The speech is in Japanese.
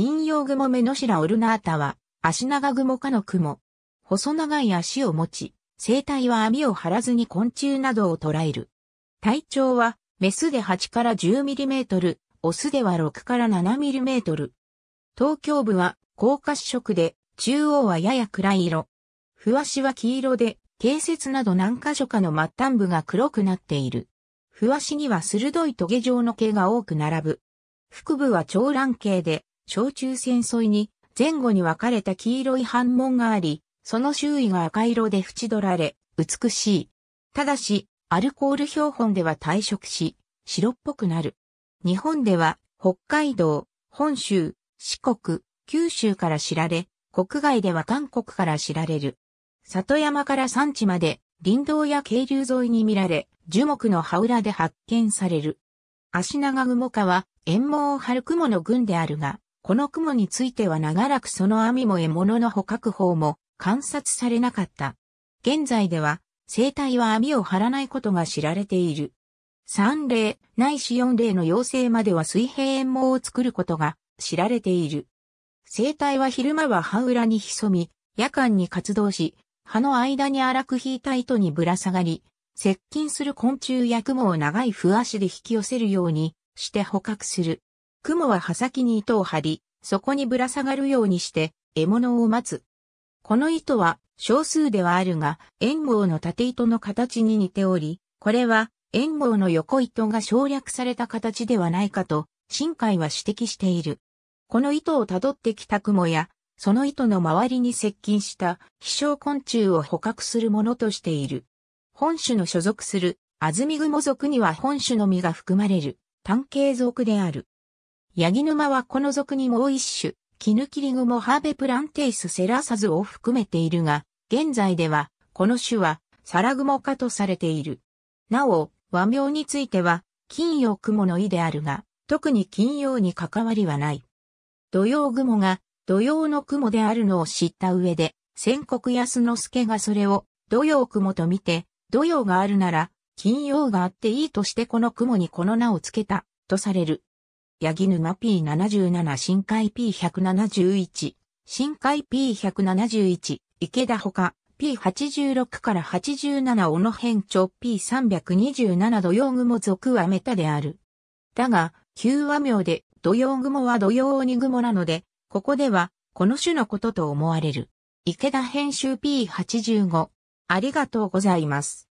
金曜雲目の白オルナータは、足長雲科の雲。細長い足を持ち、生体は網を張らずに昆虫などを捕らえる。体長は、メスで8から10ミリメートル、オスでは6から7ミリメートル。東京部は、高褐色で、中央はやや暗い色。ふわしは黄色で、形節など何箇所かの末端部が黒くなっている。ふわしには鋭い棘状の毛が多く並ぶ。腹部は長卵形で、小中線沿いに前後に分かれた黄色い反門があり、その周囲が赤色で縁取られ、美しい。ただし、アルコール標本では退色し、白っぽくなる。日本では、北海道、本州、四国、九州から知られ、国外では韓国から知られる。里山から山地まで、林道や渓流沿いに見られ、樹木の葉裏で発見される。足長雲川、は、毛を張る雲の群であるが、この雲については長らくその網も獲物の捕獲法も観察されなかった。現在では、生態は網を張らないことが知られている。3例、ないし4例の妖精までは水平円網を作ることが知られている。生態は昼間は葉裏に潜み、夜間に活動し、葉の間に荒く引いた糸にぶら下がり、接近する昆虫や雲を長い不足で引き寄せるようにして捕獲する。雲は刃先に糸を張り、そこにぶら下がるようにして、獲物を待つ。この糸は少数ではあるが、円号の縦糸の形に似ており、これは円号の横糸が省略された形ではないかと、深海は指摘している。この糸を辿ってきた雲や、その糸の周りに接近した飛翔昆虫を捕獲するものとしている。本種の所属する、アズミグモ属には本種の実が含まれる、単形属である。八木沼はこの属にもう一種、キヌキリグモハーベプランテイスセラサズを含めているが、現在では、この種は、サラグモ科とされている。なお、和名については、金曜雲の意であるが、特に金曜に関わりはない。土曜雲が土曜の雲であるのを知った上で、戦国安之助がそれを土曜雲と見て、土曜があるなら、金曜があっていいとしてこの雲にこの名を付けた、とされる。ギヌ沼 P77 深海 P171、深海 P171、池田ほか P86 から87小野辺町 P327 土曜雲属はメタである。だが、旧和名で土曜雲は土曜鬼雲なので、ここでは、この種のことと思われる。池田編集 P85。ありがとうございます。